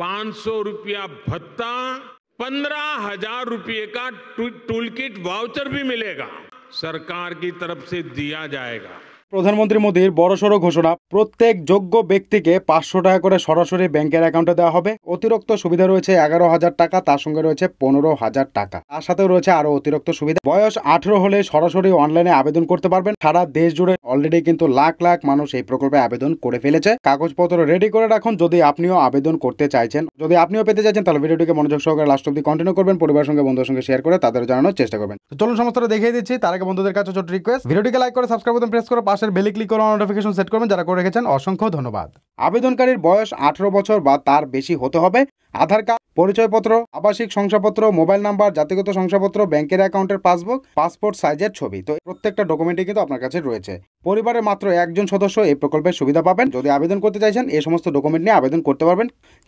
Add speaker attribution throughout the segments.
Speaker 1: 500 रुपया भत्ता पंद्रह हजार रुपये का टूल किट वाउचर भी मिलेगा सरकार की तरफ से दिया जाएगा প্রধানমন্ত্রী মোদীর বড়সড় ঘোষণা প্রত্যেক যোগ্য ব্যক্তিকে পাঁচশো টাকা করে সরাসরি ব্যাংকের অ্যাকাউন্টে দেওয়া হবে অতিরিক্ত সুবিধা রয়েছে এগারো হাজার টাকা তার সঙ্গে রয়েছে পনেরো হাজার টাকা তার সাথে রয়েছে আরও অতিরিক্ত সুবিধা বয়স আঠেরো হলে সরাসরি অনলাইনে আবেদন করতে পারবেন সারা দেশ জুড়ে অলরেডি কিন্তু লাখ লাখ মানুষ এই প্রকল্পে আবেদন করে ফেলেছে কাগজপত্র রেডি করে রাখুন যদি আপনিও আবেদন করতে চাইছেন যদি আপনিও পেতে চাইছেন তাহলে ভিডিওটিকে মনোযোগ সহকারে লাস্ট অব্দি কন্টিনিউ করবেন পরিবারের সঙ্গে বন্ধুর সঙ্গে শেয়ার করে তাদের জানানোর চেষ্টা করবেন চলুন সমস্তটা দেখিয়ে দিচ্ছি তার আগে বন্ধুদের কাছে ছোট রিকোয়েস্ট ভিডিওটিকে লাইক করে সাবস্ক্রাইব বাটন প্রেস করে পাশের বেলে ক্লিক করে নোটিফিকেশন সেট করবেন যারা করে রেখেছেন অসংখ্য ধন্যবাদ আবেদনকারীর বয়স আঠারো বছর বা তার বেশি হতে হবে আধার কার্ড পরিচয়পত্র আবাসিক শংসাপত্র মোবাইল নাম্বার জাতিগত শংসাপত্র ব্যাংকের অ্যাকাউন্টের পাসবুক পাসপোর্ট সাইজের ছবি তো প্রত্যেকটা ডকুমেন্টই কিন্তু আপনার কাছে রয়েছে পরিবারের মাত্র একজন সদস্য এই প্রকল্পের সুবিধা পাবেন যদি আবেদন করতে চাইছেন এই সমস্ত ডকুমেন্ট নিয়ে আবেদন করতে পারবেন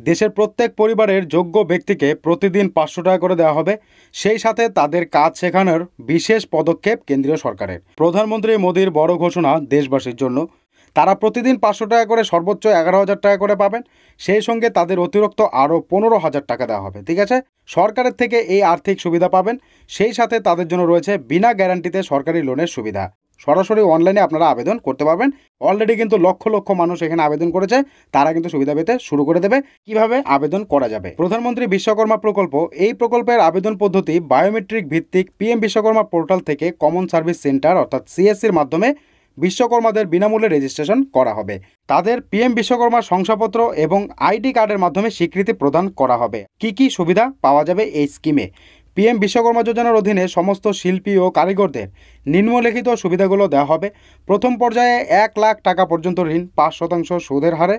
Speaker 1: দেশের প্রত্যেক পরিবারের যোগ্য ব্যক্তিকে প্রতিদিন পাঁচশো টাকা করে দেওয়া হবে সেই সাথে তাদের কাজ শেখানোর বিশেষ পদক্ষেপ কেন্দ্রীয় সরকারের প্রধানমন্ত্রী মোদীর বড় ঘোষণা দেশবাসীর জন্য তারা প্রতিদিন পাঁচশো টাকা করে সর্বোচ্চ এগারো হাজার টাকা করে পাবেন সেই সঙ্গে তাদের অতিরিক্ত আরও পনেরো হাজার টাকা দেওয়া হবে ঠিক আছে সরকারের থেকে এই আর্থিক সুবিধা পাবেন সেই সাথে তাদের জন্য রয়েছে বিনা গ্যারান্টিতে সরকারি লোনের সুবিধা সরাসরি অনলাইনে আপনারা আবেদন করতে পারবেন অলরেডি কিন্তু লক্ষ লক্ষ মানুষ এখানে আবেদন করেছে তারা কিন্তু সুবিধা পেতে শুরু করে দেবে কিভাবে আবেদন করা যাবে প্রধানমন্ত্রী বিশ্বকর্মা প্রকল্প এই প্রকল্পের আবেদন পদ্ধতি বায়োমেট্রিক ভিত্তিক পিএম বিশ্বকর্মা পোর্টাল থেকে কমন সার্ভিস সেন্টার অর্থাৎ সিএসসির মাধ্যমে বিশ্বকর্মাদের বিনামূল্যে রেজিস্ট্রেশন করা হবে তাদের পিএম বিশ্বকর্মার শংসাপত্র এবং আইডি কার্ডের মাধ্যমে স্বীকৃতি প্রদান করা হবে কি কি সুবিধা পাওয়া যাবে এই স্কিমে পিএম বিশ্বকর্মা যোজনার অধীনে সমস্ত শিল্পী ও কারিগরদের নিম্নলিখিত সুবিধাগুলো দেওয়া হবে প্রথম পর্যায়ে এক লাখ টাকা পর্যন্ত ঋণ পাঁচ শতাংশ সুদের হারে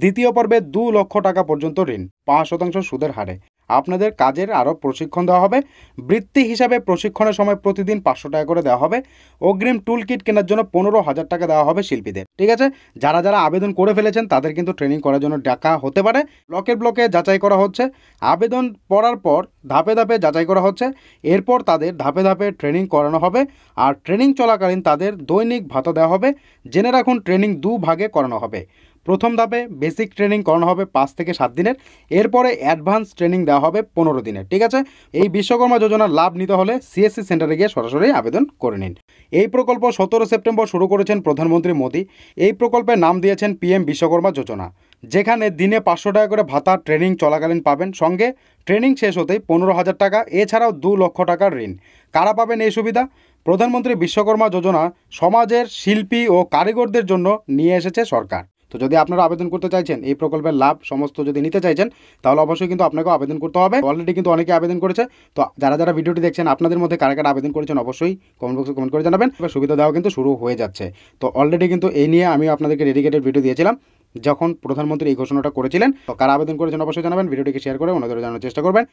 Speaker 1: দ্বিতীয় পর্বে দু লক্ষ টাকা পর্যন্ত ঋণ পাঁচ শতাংশ সুদের হারে আপনাদের কাজের আরও প্রশিক্ষণ দেওয়া হবে বৃত্তি হিসাবে প্রশিক্ষণের সময় প্রতিদিন পাঁচশো টাকা করে দেওয়া হবে অগ্রিম টুল কিট কেনার জন্য পনেরো হাজার টাকা দেওয়া হবে শিল্পীদের ঠিক আছে যারা যারা আবেদন করে ফেলেছেন তাদের কিন্তু ট্রেনিং করার জন্য ডাকা হতে পারে ব্লকে ব্লকে যাচাই করা হচ্ছে আবেদন পড়ার পর ধাপে ধাপে যাচাই করা হচ্ছে এরপর তাদের ধাপে ধাপে ট্রেনিং করানো হবে আর ট্রেনিং চলাকালীন তাদের দৈনিক ভাতা দেওয়া হবে জেনে রাখুন ট্রেনিং দু ভাগে করানো হবে প্রথম ধাপে বেসিক ট্রেনিং করানো হবে পাঁচ থেকে সাত দিনের এরপরে অ্যাডভান্স ট্রেনিং দেওয়া হবে পনেরো দিনের ঠিক আছে এই বিশ্বকর্মা যোজনার লাভ নিতে হলে সিএসসি সেন্টারে গিয়ে সরাসরি আবেদন করে নিন এই প্রকল্প সতেরো সেপ্টেম্বর শুরু করেছেন প্রধানমন্ত্রী মোদী এই প্রকল্পের নাম দিয়েছেন পিএম বিশ্বকর্মা যোজনা যেখানে দিনে পাঁচশো টাকা করে ভাতা ট্রেনিং চলাকালীন পাবেন সঙ্গে ট্রেনিং শেষ হতেই পনেরো হাজার টাকা এছাড়াও দু লক্ষ টাকার ঋণ কারা পাবেন এই সুবিধা প্রধানমন্ত্রী বিশ্বকর্মা যোজনা সমাজের শিল্পী ও কারিগরদের জন্য নিয়ে এসেছে সরকার তো যদি আপনারা আবেদন করতে চাইছেন এই প্রকল্পের লাভ সমস্ত যদি নিতে চাইছেন তাহলে অবশ্যই কিন্তু আপনাকে আবেদন করতে হবে অলরেডি কিন্তু অনেকে আবেদন করেছে তো যারা যারা ভিডিওটি দেখছেন আপনাদের মধ্যে কারা কারা আবেদন করেছেন অবশ্যই কমেন্ট বক্সে কমেন্ট করে জানাবেন সুবিধা দেওয়া কিন্তু শুরু হয়ে যাচ্ছে তো অলরেডি কিন্তু এই নিয়ে আমি আপনাদেরকে ডেডিকেটেড ভিডিও দিয়েছিলাম যখন প্রধানমন্ত্রী এই ঘোষণাটা করেছিলেন তো কারা আবেদন করেছেন অবশ্যই জানাবেন ভিডিওটিকে শেয়ার করে অন্যদের জানানোর চেষ্টা করবেন